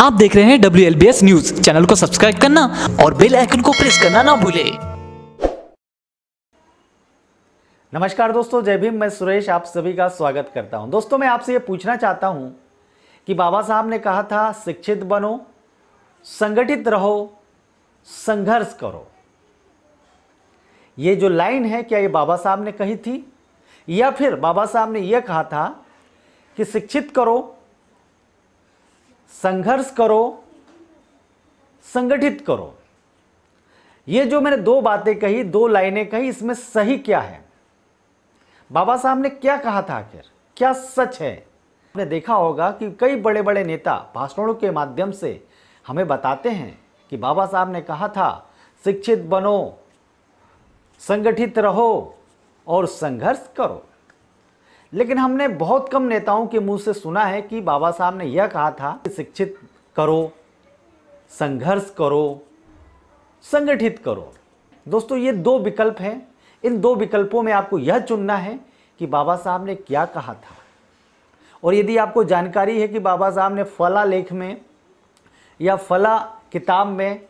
आप देख रहे हैं W L B S news channel को सब्सक्राइब करना और बेल आइकन को प्रेस करना ना भूले नमस्कार दोस्तों जय भीम मैं सुरेश आप सभी का स्वागत करता हूं दोस्तों मैं आपसे ये पूछना चाहता हूं कि बाबा साहब ने कहा था शिक्षित बनो संगठित रहो संघर्ष करो ये जो लाइन है क्या ये बाबा साहब ने कही थी या फिर बाबा साहब ने यह कहा था कि शिक्षित करो संघर्ष करो संगठित करो ये जो मैंने दो बातें कही दो लाइनें कही इसमें सही क्या है बाबा साहब ने क्या कहा था आखिर क्या सच है आपने देखा होगा कि कई बड़े बड़े नेता भाषणों के माध्यम से हमें बताते हैं कि बाबा साहब ने कहा था शिक्षित बनो संगठित रहो और संघर्ष करो लेकिन हमने बहुत कम नेताओं के मुंह से सुना है कि बाबा साहब ने यह कहा था कि शिक्षित करो संघर्ष करो संगठित करो दोस्तों ये दो विकल्प हैं इन दो विकल्पों में आपको यह चुनना है कि बाबा साहब ने क्या कहा था और यदि आपको जानकारी है कि बाबा साहब ने फला लेख में या फला किताब में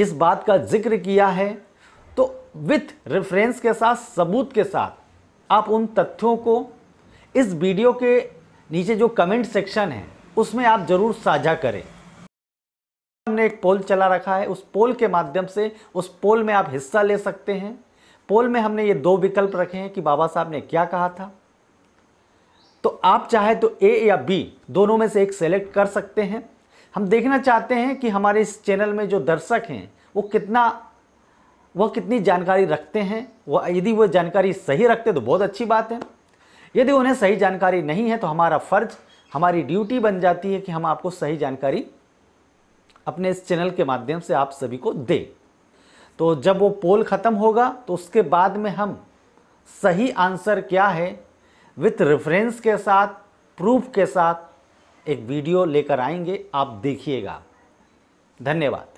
इस बात का जिक्र किया है तो विथ रेफरेंस के साथ सबूत के साथ आप उन तथ्यों को इस वीडियो के नीचे जो कमेंट सेक्शन है उसमें आप ज़रूर साझा करें हमने एक पोल चला रखा है उस पोल के माध्यम से उस पोल में आप हिस्सा ले सकते हैं पोल में हमने ये दो विकल्प रखे हैं कि बाबा साहब ने क्या कहा था तो आप चाहे तो ए या बी दोनों में से एक सेलेक्ट कर सकते हैं हम देखना चाहते हैं कि हमारे इस चैनल में जो दर्शक हैं वो कितना वह कितनी जानकारी रखते हैं वह यदि वह जानकारी सही रखते तो बहुत अच्छी बात है यदि उन्हें सही जानकारी नहीं है तो हमारा फ़र्ज हमारी ड्यूटी बन जाती है कि हम आपको सही जानकारी अपने इस चैनल के माध्यम से आप सभी को दें तो जब वो पोल ख़त्म होगा तो उसके बाद में हम सही आंसर क्या है विथ रेफरेंस के साथ प्रूफ के साथ एक वीडियो लेकर आएंगे आप देखिएगा धन्यवाद